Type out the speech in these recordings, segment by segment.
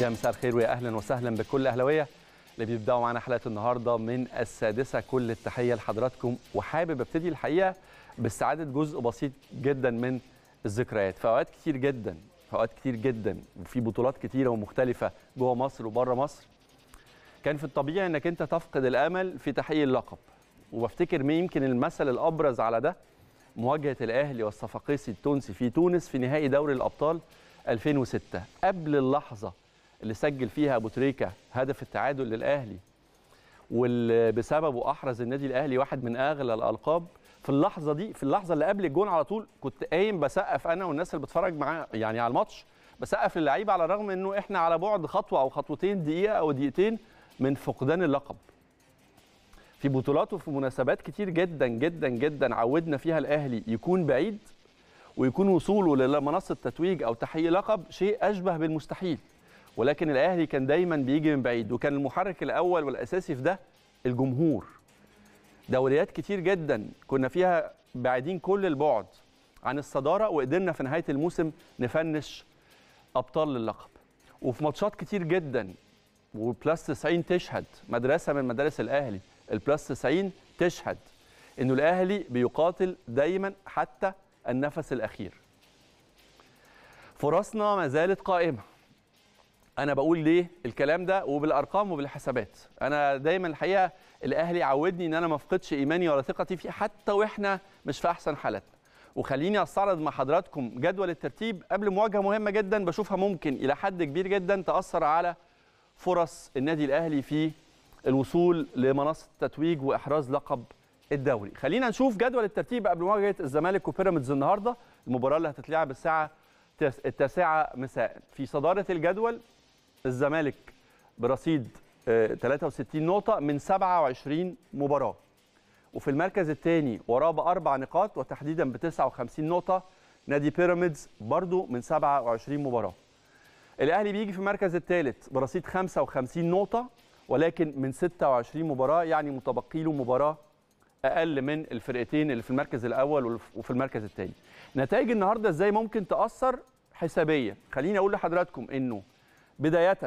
يا مساء الخير ويا اهلا وسهلا بكل اهلاويه اللي بيبداوا معانا حلقه النهارده من السادسه كل التحيه لحضراتكم وحابب ابتدي الحقيقه باستعاده جزء بسيط جدا من الذكريات في اوقات كتير جدا في اوقات كتير جدا وفي بطولات كتيره ومختلفه جوه مصر وبره مصر كان في الطبيعي انك انت تفقد الامل في تحقيق اللقب وبفتكر مين يمكن المثل الابرز على ده مواجهه الاهلي والصفاقسي التونسي في تونس في نهائي دوري الابطال 2006 قبل اللحظه اللي سجل فيها ابو تريكه هدف التعادل للاهلي واللي بسببه احرز النادي الاهلي واحد من اغلى الالقاب في اللحظه دي في اللحظه اللي قبل الجون على طول كنت قايم بسقف انا والناس اللي بتفرج معاه يعني على الماتش بسقف للعيبه على الرغم انه احنا على بعد خطوه او خطوتين دقيقه او دقيقتين من فقدان اللقب في بطولات وفي مناسبات كتير جدا جدا جدا عودنا فيها الاهلي يكون بعيد ويكون وصوله لمنصه تتويج او تحقيق لقب شيء اشبه بالمستحيل ولكن الاهلي كان دايما بيجي من بعيد وكان المحرك الاول والاساسي في ده الجمهور دوريات كتير جدا كنا فيها بعيدين كل البعد عن الصداره وقدرنا في نهايه الموسم نفنش ابطال اللقب وفي ماتشات كتير جدا وبلس 90 تشهد مدرسه من مدارس الاهلي البلس 90 تشهد انه الاهلي بيقاتل دايما حتى النفس الاخير فرصنا ما زالت قائمه انا بقول ليه الكلام ده وبالارقام وبالحسابات انا دايما الحقيقه الاهلي عودني ان انا ما افقدش ايماني ولا ثقتي فيه حتى واحنا مش في احسن حالاتنا وخليني استعرض مع حضراتكم جدول الترتيب قبل مواجهه مهمه جدا بشوفها ممكن الى حد كبير جدا تاثر على فرص النادي الاهلي في الوصول لمنصه التتويج واحراز لقب الدوري خلينا نشوف جدول الترتيب قبل مواجهه الزمالك وبيراميدز النهارده المباراه اللي هتتلعب الساعه التاسعه مساء في صداره الجدول الزمالك برصيد 63 آه، نقطة من 27 مباراة وفي المركز الثاني وراه بأربع نقاط وتحديدا ب 59 نقطة نادي بيراميدز برضو من 27 مباراة الأهلي بيجي في المركز الثالث برصيد 55 نقطة ولكن من 26 مباراة يعني متبقي له مباراة أقل من الفرقتين اللي في المركز الأول وفي المركز الثاني نتائج النهاردة إزاي ممكن تأثر حسابيا خليني أقول لحضراتكم إنه بداية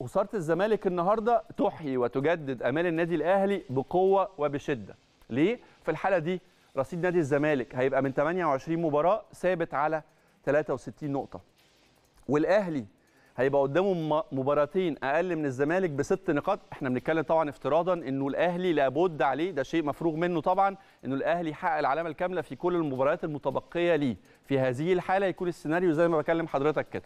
خسارة الزمالك النهاردة تحيي وتجدد أمال النادي الأهلي بقوة وبشدة ليه؟ في الحالة دي رصيد نادي الزمالك هيبقى من 28 مباراة ثابت على 63 نقطة والأهلي هيبقى قدامه مباراتين اقل من الزمالك بست نقاط احنا بنتكلم طبعا افتراضا انه الاهلي لابد عليه ده شيء مفروغ منه طبعا انه الاهلي يحقق العلامه الكامله في كل المباريات المتبقيه ليه في هذه الحاله يكون السيناريو زي ما بكلم حضرتك كده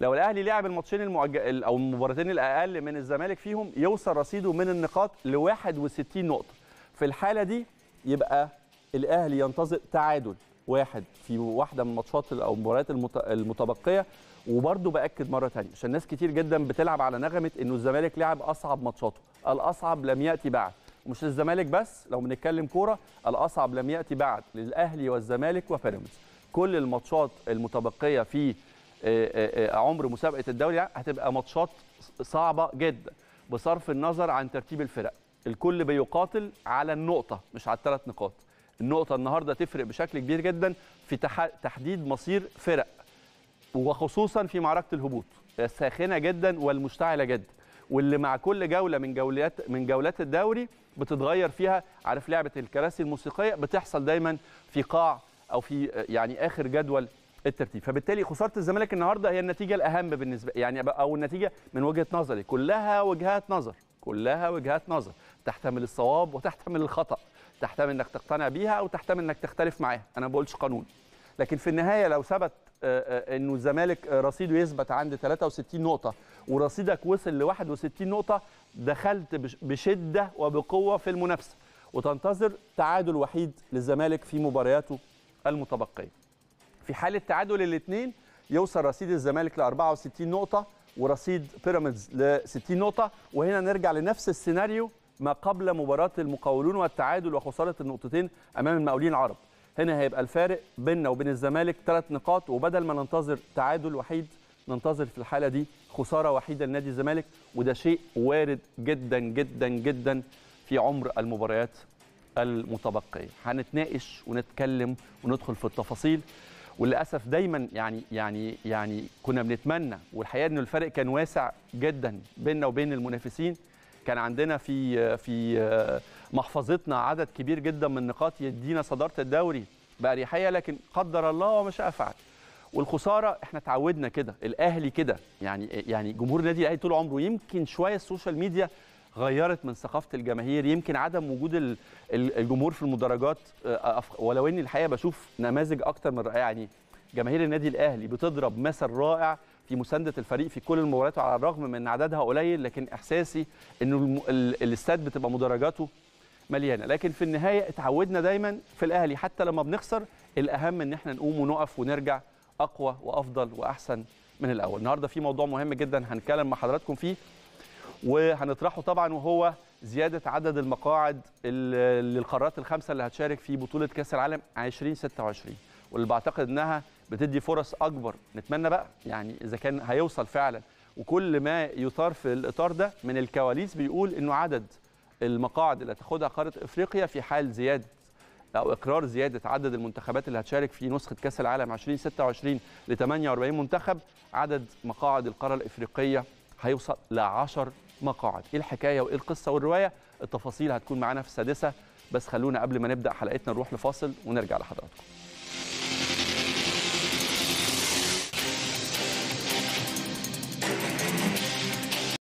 لو الاهلي لعب الماتشين المؤجل او المباراتين الاقل من الزمالك فيهم يوصل رصيده من النقاط ل 61 نقطه في الحاله دي يبقى الاهلي ينتظر تعادل واحد في واحده من الماتشات او المباريات المتبقيه وبرده باكد مره ثانيه عشان ناس كتير جدا بتلعب على نغمه انه الزمالك لعب اصعب ماتشاته الاصعب لم ياتي بعد مش الزمالك بس لو بنتكلم كوره الاصعب لم ياتي بعد للاهلي والزمالك وبيراميدز كل الماتشات المتبقيه في آه، آه، آه، عمر مسابقه الدوري يعني هتبقى ماتشات صعبه جدا بصرف النظر عن ترتيب الفرق الكل بيقاتل على النقطه مش على الثلاث نقاط النقطه النهارده تفرق بشكل كبير جدا في تحديد مصير فرق وخصوصا في معركه الهبوط الساخنه جدا والمشتعله جدا واللي مع كل جوله من جولات من جولات الدوري بتتغير فيها عارف لعبه الكراسي الموسيقيه بتحصل دايما في قاع او في يعني اخر جدول الترتيب فبالتالي خساره الزمالك النهارده هي النتيجه الاهم بالنسبه يعني او النتيجه من وجهه نظري كلها وجهات نظر كلها وجهات نظر تحتمل الصواب وتحتمل الخطا تحتمل انك تقتنع بيها او تحتمل انك تختلف معاها انا ما بقولش قانون لكن في النهايه لو ثبت آه، آه، انه الزمالك آه، رصيده يثبت عند 63 نقطه ورصيدك وصل ل 61 نقطه دخلت بشده وبقوه في المنافسه وتنتظر تعادل وحيد للزمالك في مبارياته المتبقيه في حاله تعادل الاثنين يوصل رصيد الزمالك ل 64 نقطه ورصيد بيراميدز ل 60 نقطه وهنا نرجع لنفس السيناريو ما قبل مباراه المقاولون والتعادل وخساره النقطتين امام المقاولين العرب هنا هيبقى الفارق بيننا وبين الزمالك ثلاث نقاط وبدل ما ننتظر تعادل وحيد ننتظر في الحاله دي خساره وحيده لنادي الزمالك وده شيء وارد جدا جدا جدا في عمر المباريات المتبقيه هنتناقش ونتكلم وندخل في التفاصيل وللاسف دايما يعني يعني يعني كنا بنتمنى والحقيقه ان الفرق كان واسع جدا بيننا وبين المنافسين كان عندنا في في محفظتنا عدد كبير جدا من النقاط يدينا صداره الدوري باريحيه لكن قدر الله وما شاء فعل والخساره احنا اتعودنا كده الاهلي كده يعني يعني جمهور النادي الاهلي طول عمره يمكن شويه السوشيال ميديا غيرت من ثقافه الجماهير يمكن عدم وجود الجمهور في المدرجات آه، ولو اني الحقيقه بشوف نماذج اكتر من رائعه يعني جماهير النادي الاهلي بتضرب مثل رائع في مسانده الفريق في كل المباريات وعلى الرغم من ان عددها قليل لكن احساسي ان الاستاد بتبقى مدرجاته مليانه لكن في النهايه اتعودنا دايما في الاهلي حتى لما بنخسر الاهم ان احنا نقوم ونقف ونرجع اقوى وافضل واحسن من الاول النهارده في موضوع مهم جدا هنتكلم مع حضراتكم فيه وهنطرحه طبعا وهو زياده عدد المقاعد للقارات الخمسه اللي هتشارك في بطوله كاس العالم 2026 واللي بعتقد انها بتدي فرص اكبر نتمنى بقى يعني اذا كان هيوصل فعلا وكل ما يثار في الاطار ده من الكواليس بيقول انه عدد المقاعد اللي هتاخدها قاره افريقيا في حال زياده او اقرار زياده عدد المنتخبات اللي هتشارك في نسخه كاس العالم 2026 ل 48 منتخب عدد مقاعد القاره الافريقيه هيوصل ل 10 مقاعد ايه الحكايه وايه القصه والروايه التفاصيل هتكون معانا في السادسه بس خلونا قبل ما نبدا حلقتنا نروح لفاصل ونرجع لحضراتكم